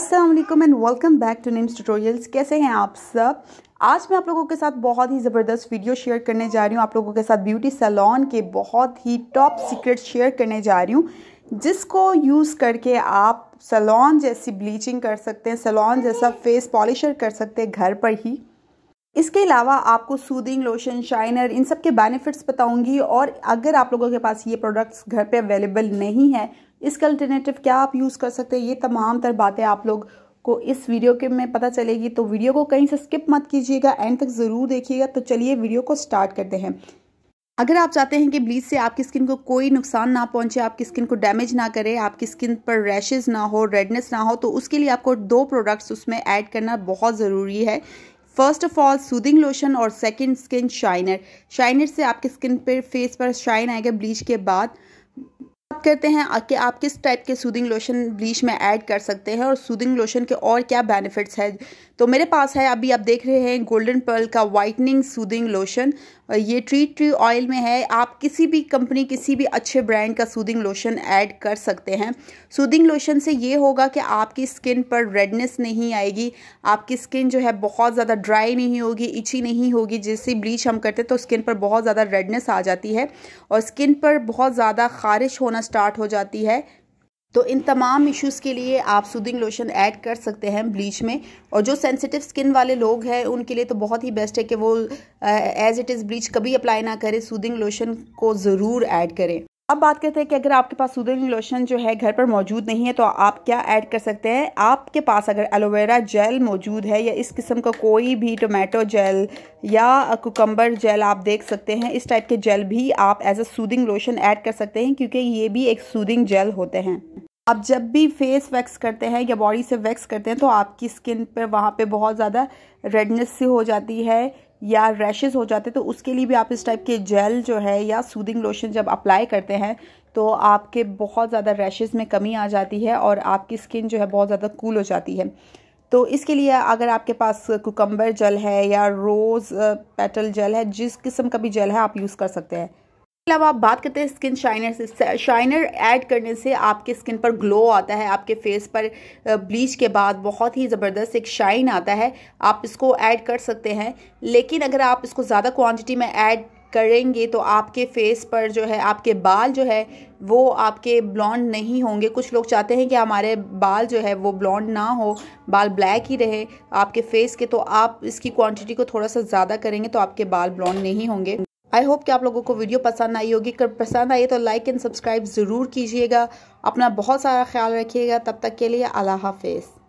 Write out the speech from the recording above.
Aslam and welcome back to names tutorials कैसे हैं आप सब आज मैं आप लोगों के साथ बहुत ही ज़बरदस्त वीडियो शेयर करने जा रही हूँ आप लोगों के साथ ब्यूटी सैलॉन के बहुत ही टॉप सीक्रेट शेयर करने जा रही हूँ जिसको यूज़ करके आप सैलॉन जैसी ब्लीचिंग कर सकते हैं सैलॉन जैसा फेस पॉलिशर कर सकते हैं घर पर ही इसके अलावा आपको सूदिंग लोशन शाइनर इन सब के बेनिफिट्स बताऊंगी और अगर आप लोगों के पास ये प्रोडक्ट्स घर पे अवेलेबल नहीं है इसके अल्टरनेटिव क्या आप यूज़ कर सकते हैं ये तमाम तर बातें आप लोग को इस वीडियो के में पता चलेगी तो वीडियो को कहीं से स्किप मत कीजिएगा एंड तक ज़रूर देखिएगा तो चलिए वीडियो को स्टार्ट करते हैं अगर आप चाहते हैं कि ब्लीच से आपकी स्किन को कोई नुकसान ना पहुंचे आपकी स्किन को डैमेज ना करे आपकी स्किन पर रैशेज ना हो रेडनेस ना हो तो उसके लिए आपको दो प्रोडक्ट्स उसमें ऐड करना बहुत ज़रूरी है first of all soothing lotion और सेकंड स्किन शाइनर शाइनर से आपकी स्किन पर फेस पर शाइन आएगा ब्लीच के बाद करते हैं कि आप किस टाइप के सूदिंग लोशन ब्लीच में ऐड कर सकते हैं और सूदिंग लोशन के और क्या बेनिफिट्स हैं तो मेरे पास है अभी आप देख रहे हैं गोल्डन पर्ल का वाइटनिंग सूदिंग लोशन ये ट्री ट्री ऑयल में है आप किसी भी कंपनी किसी भी अच्छे ब्रांड का सूदिंग लोशन ऐड कर सकते हैं सूदिंग लोशन से ये होगा कि आपकी स्किन पर रेडनेस नहीं आएगी आपकी स्किन जो है बहुत ज़्यादा ड्राई नहीं होगी इची नहीं होगी जैसे ब्लीच हम करते तो स्किन पर बहुत ज़्यादा रेडनेस आ जाती है और स्किन पर बहुत ज़्यादा खारिश होना स्टार्ट हो जाती है तो इन तमाम इश्यूज़ के लिए आप सूदिंग लोशन ऐड कर सकते हैं ब्लीच में और जो सेंसिटिव स्किन वाले लोग हैं उनके लिए तो बहुत ही बेस्ट है कि वो एज इट इज़ ब्लीच कभी अप्लाई ना करें सूदिंग लोशन को ज़रूर ऐड करें अब बात करते हैं कि अगर आपके पास सूदिंग लोशन जो है घर पर मौजूद नहीं है तो आप क्या ऐड कर सकते हैं आपके पास अगर एलोवेरा जेल मौजूद है या इस किस्म का कोई भी टोमेटो जेल या कोकम्बर जेल आप देख सकते हैं इस टाइप के जेल भी आप as a soothing lotion add कर सकते हैं क्योंकि ये भी एक सूदिंग जेल होते हैं आप जब भी फेस वैक्स करते हैं या बॉडी से वैक्स करते हैं तो आपकी स्किन पर वहाँ पे बहुत ज़्यादा रेडनेस सी हो जाती है या रैशेज़ हो जाते तो उसके लिए भी आप इस टाइप के जेल जो है या सूदिंग लोशन जब अप्लाई करते हैं तो आपके बहुत ज़्यादा रैशेज़ में कमी आ जाती है और आपकी स्किन जो है बहुत ज़्यादा कूल हो जाती है तो इसके लिए अगर आपके पास कुकम्बर जेल है या रोज़ पेटल जेल है जिस किस्म का भी जेल है आप यूज़ कर सकते हैं अलावा मतलब आप बात करते हैं स्किन शाइनर से शाइनर ऐड करने से आपके स्किन पर ग्लो आता है आपके फेस पर ब्लीच के बाद बहुत ही ज़बरदस्त एक शाइन आता है आप इसको ऐड कर सकते हैं लेकिन अगर आप इसको ज़्यादा क्वांटिटी में ऐड करेंगे तो आपके फेस पर जो है आपके बाल जो है वो आपके ब्लॉन्ड नहीं होंगे कुछ लोग चाहते हैं कि हमारे बाल जो है वो ब्लॉन्ड ना हो बाल ब्लैक ही रहे आपके फेस के तो आप इसकी क्वांटिटी को थोड़ा सा ज़्यादा करेंगे तो आपके बाल ब्लॉन्ड नहीं होंगे आई होप कि आप लोगों को वीडियो पसंद आई होगी अगर पसंद आई तो लाइक एंड सब्सक्राइब ज़रूर कीजिएगा अपना बहुत सारा ख्याल रखिएगा तब तक के लिए अल्लाह हाफिज़